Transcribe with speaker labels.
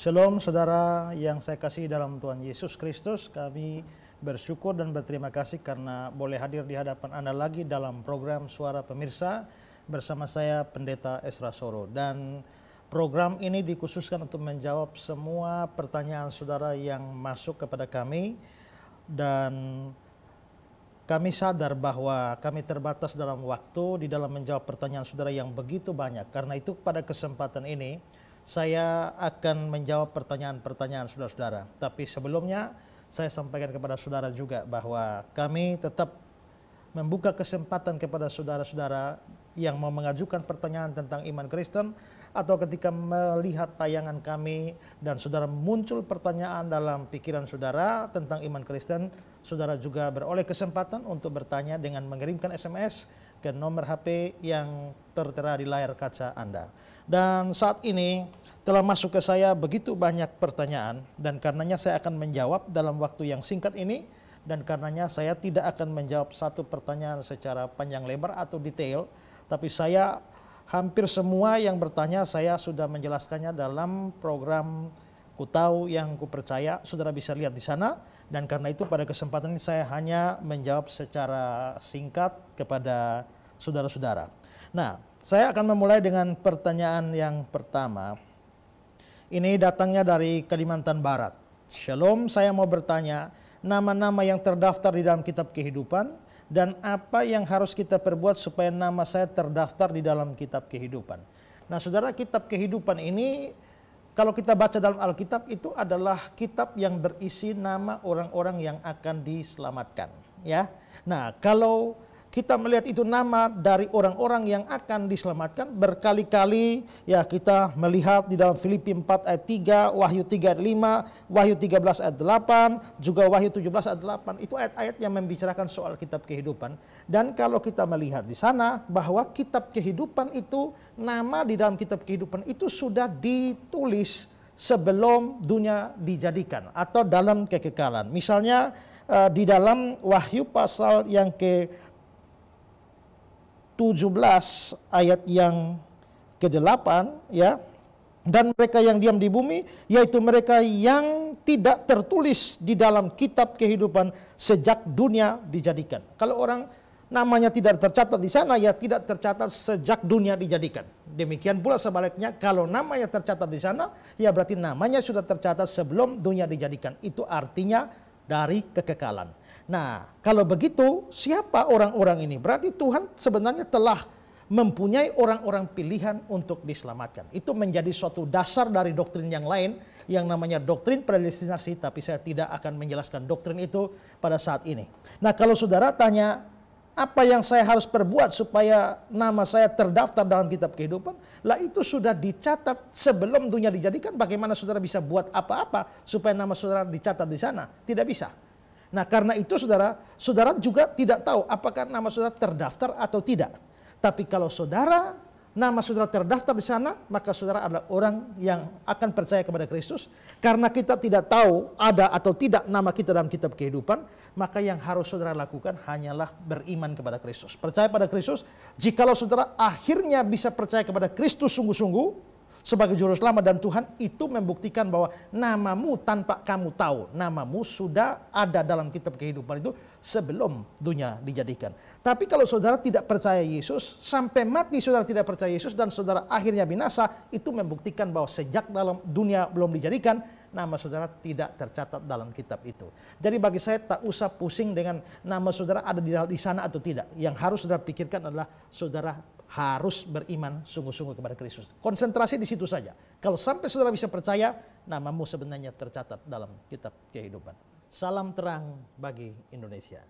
Speaker 1: Shalom saudara yang saya kasih dalam Tuhan Yesus Kristus, kami bersyukur dan berterima kasih karena boleh hadir di hadapan Anda lagi dalam program Suara Pemirsa bersama saya Pendeta Esra Soro dan program ini dikhususkan untuk menjawab semua pertanyaan saudara yang masuk kepada kami dan kami sadar bahwa kami terbatas dalam waktu di dalam menjawab pertanyaan saudara yang begitu banyak. Karena itu pada kesempatan ini saya akan menjawab pertanyaan-pertanyaan saudara-saudara. Tapi sebelumnya saya sampaikan kepada saudara juga bahwa kami tetap membuka kesempatan kepada saudara-saudara yang mau mengajukan pertanyaan tentang iman Kristen atau ketika melihat tayangan kami dan saudara muncul pertanyaan dalam pikiran saudara tentang iman Kristen, saudara juga beroleh kesempatan untuk bertanya dengan mengirimkan SMS ke nomor HP yang tertera di layar kaca Anda. Dan saat ini telah masuk ke saya begitu banyak pertanyaan dan karenanya saya akan menjawab dalam waktu yang singkat ini dan karenanya saya tidak akan menjawab satu pertanyaan secara panjang lebar atau detail, tapi saya hampir semua yang bertanya saya sudah menjelaskannya dalam program ku tahu yang ku percaya. saudara bisa lihat di sana. Dan karena itu pada kesempatan ini saya hanya menjawab secara singkat kepada saudara-saudara. Nah, saya akan memulai dengan pertanyaan yang pertama. Ini datangnya dari Kalimantan Barat. Shalom, saya mau bertanya, nama-nama yang terdaftar di dalam kitab kehidupan dan apa yang harus kita perbuat supaya nama saya terdaftar di dalam kitab kehidupan. Nah, Saudara, kitab kehidupan ini kalau kita baca dalam Alkitab itu adalah kitab yang berisi nama orang-orang yang akan diselamatkan ya. Nah, kalau kita melihat itu nama dari orang-orang yang akan diselamatkan berkali-kali ya kita melihat di dalam Filipi 4 ayat 3, Wahyu 3 ayat 5, Wahyu 13 ayat 8, juga Wahyu 17 ayat 8. Itu ayat-ayat yang membicarakan soal kitab kehidupan. Dan kalau kita melihat di sana bahwa kitab kehidupan itu nama di dalam kitab kehidupan itu sudah ditulis sebelum dunia dijadikan atau dalam kekekalan. Misalnya eh, di dalam Wahyu pasal yang ke 17 ayat yang ke-8 ya dan mereka yang diam di bumi yaitu mereka yang tidak tertulis di dalam kitab kehidupan sejak dunia dijadikan. Kalau orang namanya tidak tercatat di sana ya tidak tercatat sejak dunia dijadikan. Demikian pula sebaliknya kalau namanya tercatat di sana ya berarti namanya sudah tercatat sebelum dunia dijadikan. Itu artinya dari kekekalan. Nah, kalau begitu siapa orang-orang ini? Berarti Tuhan sebenarnya telah mempunyai orang-orang pilihan untuk diselamatkan. Itu menjadi suatu dasar dari doktrin yang lain yang namanya doktrin predestinasi tapi saya tidak akan menjelaskan doktrin itu pada saat ini. Nah, kalau saudara tanya apa yang saya harus perbuat supaya nama saya terdaftar dalam kitab kehidupan? Lah itu sudah dicatat sebelum dunia dijadikan. Bagaimana saudara bisa buat apa-apa supaya nama saudara dicatat di sana? Tidak bisa. Nah karena itu saudara, saudara juga tidak tahu apakah nama saudara terdaftar atau tidak. Tapi kalau saudara nama saudara terdaftar di sana, maka saudara adalah orang yang akan percaya kepada Kristus. Karena kita tidak tahu ada atau tidak nama kita dalam kitab kehidupan, maka yang harus saudara lakukan hanyalah beriman kepada Kristus. Percaya pada Kristus, jikalau saudara akhirnya bisa percaya kepada Kristus sungguh-sungguh, sebagai juru selamat dan Tuhan itu membuktikan bahwa namamu tanpa kamu tahu namamu sudah ada dalam kitab kehidupan itu sebelum dunia dijadikan. Tapi kalau saudara tidak percaya Yesus sampai mati saudara tidak percaya Yesus dan saudara akhirnya binasa itu membuktikan bahwa sejak dalam dunia belum dijadikan nama saudara tidak tercatat dalam kitab itu. Jadi bagi saya tak usah pusing dengan nama saudara ada di, sana atau tidak. Yang harus saudara pikirkan adalah saudara harus beriman sungguh-sungguh kepada Kristus. Konsentrasi di situ saja. Kalau sampai saudara bisa percaya, namamu sebenarnya tercatat dalam kitab kehidupan. Salam terang bagi Indonesia.